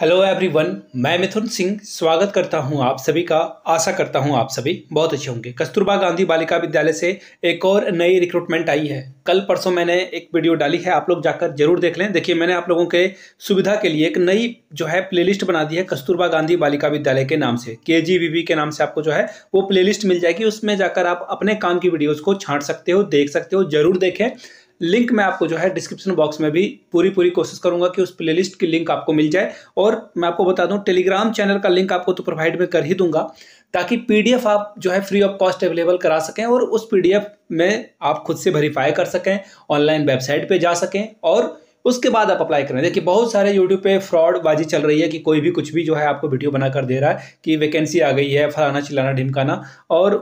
hello everyone मैं मिथुन सिंह स्वागत करता हूं आप सभी का आशा करता हूं आप सभी बहुत अच्छे होंगे कस्तूरबा गांधी बालिका विद्यालय से एक और नई रिक्रूटमेंट आई है कल परसों मैंने एक वीडियो डाली है आप लोग जाकर जरूर देख लें देखिए मैंने आप लोगों के सुविधा के लिए एक नई जो है प्लेलिस्ट बना दी है कस्तूरबा गांधी बालिका विद्यालय के नाम से के के नाम से आपको जो है वो प्लेलिस्ट मिल जाएगी उसमें जाकर आप अपने काम की वीडियोज़ को छाँट सकते हो देख सकते हो जरूर देखें लिंक मैं आपको जो है डिस्क्रिप्शन बॉक्स में भी पूरी पूरी कोशिश करूंगा कि उस प्लेलिस्ट की लिंक आपको मिल जाए और मैं आपको बता दूं टेलीग्राम चैनल का लिंक आपको तो प्रोवाइड में कर ही दूंगा ताकि पीडीएफ आप जो है फ्री ऑफ कॉस्ट अवेलेबल करा सकें और उस पीडीएफ में आप खुद से वेरीफाई कर सकें ऑनलाइन वेबसाइट पर जा सकें और उसके बाद आप अप्लाई करें देखिए बहुत सारे यूट्यूब पे फ्रॉड बाजी चल रही है कि कोई भी कुछ भी जो है आपको वीडियो बनाकर दे रहा है कि वैकेंसी आ गई है फलाना चिलाना ढिमकाना और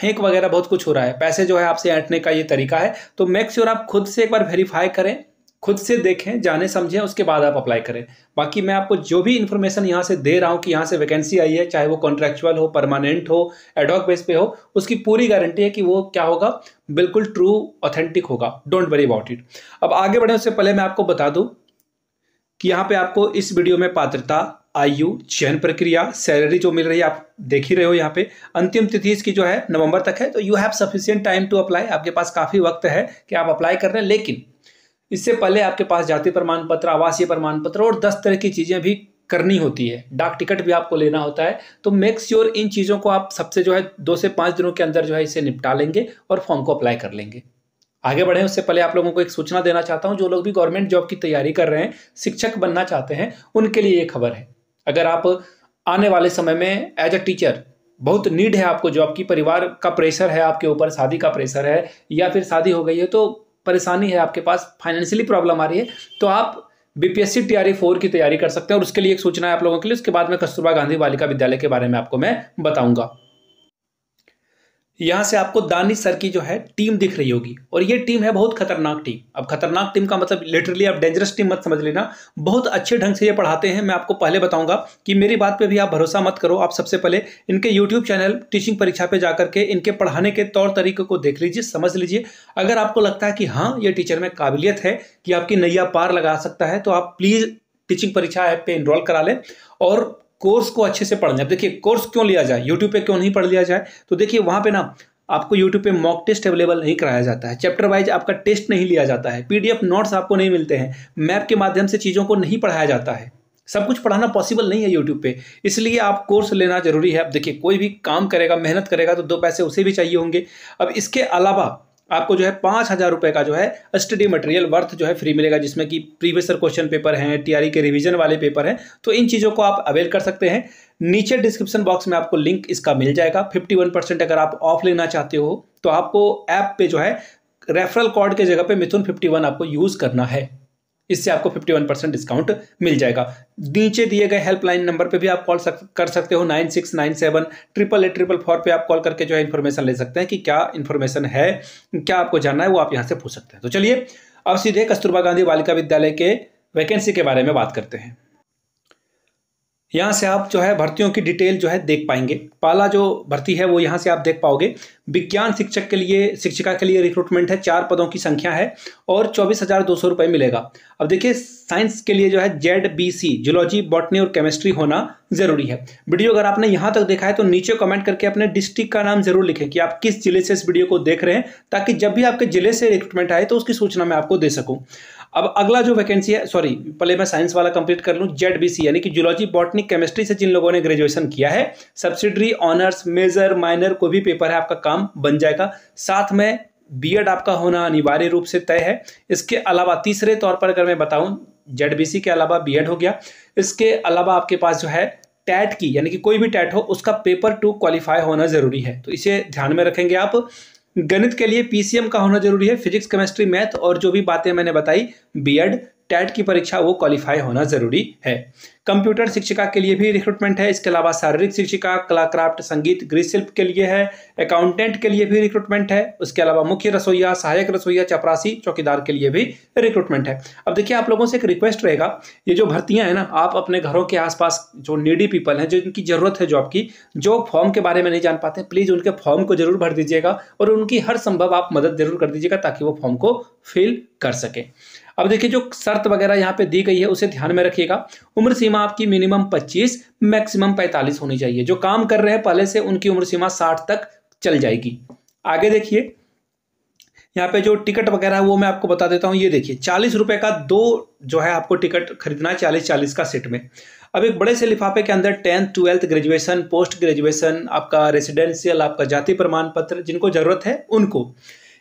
फेंक वगैरह बहुत कुछ हो रहा है पैसे जो है आपसे ऐंठने का ये तरीका है तो मेक श्योर आप खुद से एक बार वेरीफाई करें खुद से देखें जाने समझें उसके बाद आप अप्लाई करें बाकी मैं आपको जो भी इन्फॉर्मेशन यहाँ से दे रहा हूँ कि यहाँ से वैकेंसी आई है चाहे वो कॉन्ट्रेक्चुअल हो परमानेंट हो एडॉक बेस पे हो उसकी पूरी गारंटी है कि वो क्या होगा बिल्कुल ट्रू ऑथेंटिक होगा डोंट वरी अबाउट इट अब आगे बढ़े उससे पहले मैं आपको बता दूँ कि यहाँ पर आपको इस वीडियो में पात्रता आयु चयन प्रक्रिया सैलरी जो मिल रही है आप देख ही रहे हो यहाँ पे अंतिम तिथि इसकी जो है नवंबर तक है तो you have sufficient time to apply आपके पास काफ़ी वक्त है कि आप अप्लाई कर रहे हैं लेकिन इससे पहले आपके पास जाति प्रमाण पत्र आवासीय प्रमाण पत्र और दस तरह की चीज़ें भी करनी होती है डाक टिकट भी आपको लेना होता है तो मेक श्योर sure इन चीज़ों को आप सबसे जो है दो से पाँच दिनों के अंदर जो है इसे निपटा लेंगे और फॉर्म को अप्लाई कर लेंगे आगे बढ़े उससे पहले आप लोगों को एक सूचना देना चाहता हूँ जो लोग भी गवर्नमेंट जॉब की तैयारी कर रहे हैं शिक्षक बनना चाहते हैं उनके लिए ये खबर है अगर आप आने वाले समय में एज अ टीचर बहुत नीड है आपको जॉब की परिवार का प्रेशर है आपके ऊपर शादी का प्रेशर है या फिर शादी हो गई है तो परेशानी है आपके पास फाइनेंशियली प्रॉब्लम आ रही है तो आप B P S C R E four की तैयारी कर सकते हैं और उसके लिए एक सूचना है आप लोगों के लिए उसके बाद में कस्तूरबा गांधी बालिका विद्यालय के बारे में आपको मैं बताऊंगा यहाँ से आपको दानिश सर की जो है टीम दिख रही होगी और ये टीम है बहुत खतरनाक टीम अब खतरनाक टीम का मतलब लिटरली आप डेंजरस टीम मत समझ लेना बहुत अच्छे ढंग से ये पढ़ाते हैं मैं आपको पहले बताऊंगा कि मेरी बात पे भी आप भरोसा मत करो आप सबसे पहले इनके यूट्यूब चैनल टीचिंग परीक्षा पे जाकर के इनके पढ़ाने के तौर तरीके को देख लीजिए समझ लीजिए अगर आपको लगता है कि हाँ ये टीचर में काबिलियत है कि आपकी नैया पार लगा सकता है तो आप प्लीज़ टीचिंग परीक्षा ऐप पे इनरोल करा लें और कोर्स को अच्छे से पढ़ना है देखिए कोर्स क्यों लिया जाए यूट्यूब पे क्यों नहीं पढ़ लिया जाए तो देखिए वहाँ पे ना आपको यूट्यूब पे मॉक टेस्ट अवेलेबल नहीं कराया जाता है चैप्टर वाइज आपका टेस्ट नहीं लिया जाता है पीडीएफ नोट्स आपको नहीं मिलते हैं मैप के माध्यम से चीज़ों को नहीं पढ़ाया जाता है सब कुछ पढ़ाना पॉसिबल नहीं है यूट्यूब पे इसलिए आप कोर्स लेना जरूरी है अब देखिए कोई भी काम करेगा मेहनत करेगा तो दो पैसे उसे भी चाहिए होंगे अब इसके अलावा आपको जो है पाँच हज़ार रुपये का जो है स्टडी मटेरियल वर्थ जो है फ्री मिलेगा जिसमें कि प्रीवियसर क्वेश्चन पेपर हैं टीआरई के रिवीजन वाले पेपर हैं तो इन चीज़ों को आप अवेल कर सकते हैं नीचे डिस्क्रिप्शन बॉक्स में आपको लिंक इसका मिल जाएगा 51 परसेंट अगर आप ऑफ लेना चाहते हो तो आपको ऐप पे जो है रेफरल कॉड के जगह पर मिथुन फिफ्टी आपको यूज़ करना है इससे आपको 51 परसेंट डिस्काउंट मिल जाएगा नीचे दिए गए हेल्पलाइन नंबर पे भी आप कॉल सक, कर सकते हो nine six nine seven triple eight triple four पर आप कॉल करके जो है इन्फॉर्मेशन ले सकते हैं कि क्या इन्फॉर्मेशन है क्या आपको जानना है वो आप यहाँ से पूछ सकते हैं तो चलिए अब सीधे कस्तूरबा गांधी बालिका विद्यालय के वैकेंसी के बारे में बात करते हैं यहाँ से आप जो है भर्तियों की डिटेल जो है देख पाएंगे पहला जो भर्ती है वो यहाँ से आप देख पाओगे विज्ञान शिक्षक के लिए शिक्षिका के लिए रिक्रूटमेंट है चार पदों की संख्या है और चौबीस हज़ार दो सौ रुपये मिलेगा अब देखिए साइंस के लिए जो है Z B C zoology botany और केमिस्ट्री होना ज़रूरी है वीडियो अगर आपने यहाँ तक देखा है तो नीचे कमेंट करके अपने डिस्ट्रिक्ट का नाम जरूर लिखें कि आप किस जिले से इस वीडियो को देख रहे हैं ताकि जब भी आपके जिले से रिक्रूटमेंट आए तो उसकी सूचना मैं आपको दे सकूँ अब अगला जो वैकेंसी है सॉरी पहले मैं साइंस वाला कंप्लीट कर लूँ जेड बी सी यानी कि जूलॉजी बॉटनी केमिस्ट्री से जिन लोगों ने ग्रेजुएशन किया है सब्सिडरी ऑनर्स मेजर माइनर कोई भी पेपर है आपका काम बन जाएगा साथ में बी आपका होना अनिवार्य रूप से तय है इसके अलावा तीसरे तौर पर अगर मैं बताऊँ जेड के अलावा बी हो गया इसके अलावा आपके पास जो है टैट की यानी कि कोई भी टैट हो उसका पेपर टू क्वालिफाई होना ज़रूरी है तो इसे ध्यान में रखेंगे आप गणित के लिए पीसीएम का होना जरूरी है फिजिक्स केमिस्ट्री मैथ और जो भी बातें मैंने बताई बीएड टैट की परीक्षा वो क्वालिफाई होना ज़रूरी है कंप्यूटर शिक्षिका के लिए भी रिक्रूटमेंट है इसके अलावा शारीरिक शिक्षिका कला क्राफ्ट संगीत गृहशिल्प के लिए है अकाउंटेंट के लिए भी रिक्रूटमेंट है उसके अलावा मुख्य रसोईया सहायक रसोईया चपरासी चौकीदार के लिए भी रिक्रूटमेंट है अब देखिए आप लोगों से एक रिक्वेस्ट रहेगा ये जो भर्तियाँ हैं ना आप अपने घरों के आसपास जो नीडी पीपल हैं जिनकी ज़रूरत है जॉब की जो फॉर्म के बारे में नहीं जान पाते प्लीज़ उनके फॉर्म को जरूर भर दीजिएगा और उनकी हर संभव आप मदद जरूर कर दीजिएगा ताकि वो फॉर्म को फिल कर सकें अब देखिए जो शर्त वगैरह यहाँ पे दी गई है उसे ध्यान में रखिएगा उम्र सीमा आपकी मिनिमम 25 मैक्सिमम 45 होनी चाहिए जो काम कर रहे हैं पहले से उनकी उम्र सीमा 60 तक चल जाएगी आगे देखिए यहाँ पे जो टिकट वगैरह है वो मैं आपको बता देता हूँ ये देखिए चालीस रुपए का दो जो है आपको टिकट खरीदना है चालीस चालीस का सेट में अब एक बड़े से लिफाफे के अंदर tenth twelfth graduation post graduation आपका रेसिडेंशियल आपका जाति प्रमाण पत्र जिनको ज़रूरत है उनको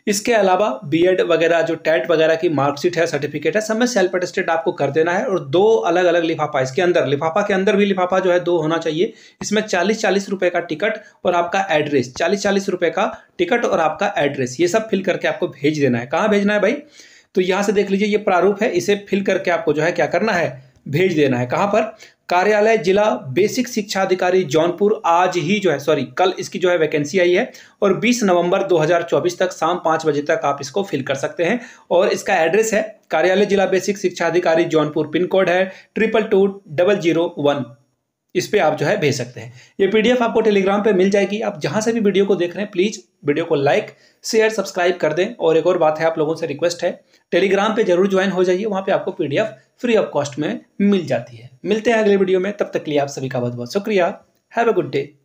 इसके अलावा बीएड वगैरह जो टेट वगैरह की मार्कशीट है सर्टिफिकेट है सब में सेल्फ अटेस्टेड आपको कर देना है और दो अलग अलग लिफाफा इसके अंदर लिफाफा के अंदर भी लिफाफा जो है दो होना चाहिए इसमें चालीस चालीस रुपए का टिकट और आपका एड्रेस चालीस चालीस रुपए का टिकट और आपका एड्रेस ये सब फिल करके आपको भेज देना है कहाँ भेजना है भाई तो यहाँ से देख लीजिए ये प्रारूप है इसे फिल करके आपको जो है क्या करना है भेज देना है कहाँ पर कार्यालय जिला बेसिक शिक्षा अधिकारी जौनपुर आज ही जो है सॉरी कल इसकी जो है वैकेंसी आई है और 20 नवंबर 2024 तक शाम पाँच बजे तक आप इसको फिल कर सकते हैं और इसका एड्रेस है कार्यालय जिला बेसिक शिक्षा अधिकारी जौनपुर पिन कोड है triple two double zero one इस पर आप जो है भेज सकते हैं ये पीडीएफ आपको टेलीग्राम पे मिल जाएगी आप जहाँ से भी वीडियो को देख रहे हैं प्लीज़ वीडियो को लाइक शेयर सब्सक्राइब कर दें और एक और बात है आप लोगों से रिक्वेस्ट है टेलीग्राम पे जरूर ज्वाइन हो जाइए वहाँ पे आपको पीडीएफ फ्री ऑफ कॉस्ट में मिल जाती है मिलते हैं अगले वीडियो में तब तक के लिए आप सभी का बहुत बहुत शुक्रिया हैव अ गुड डे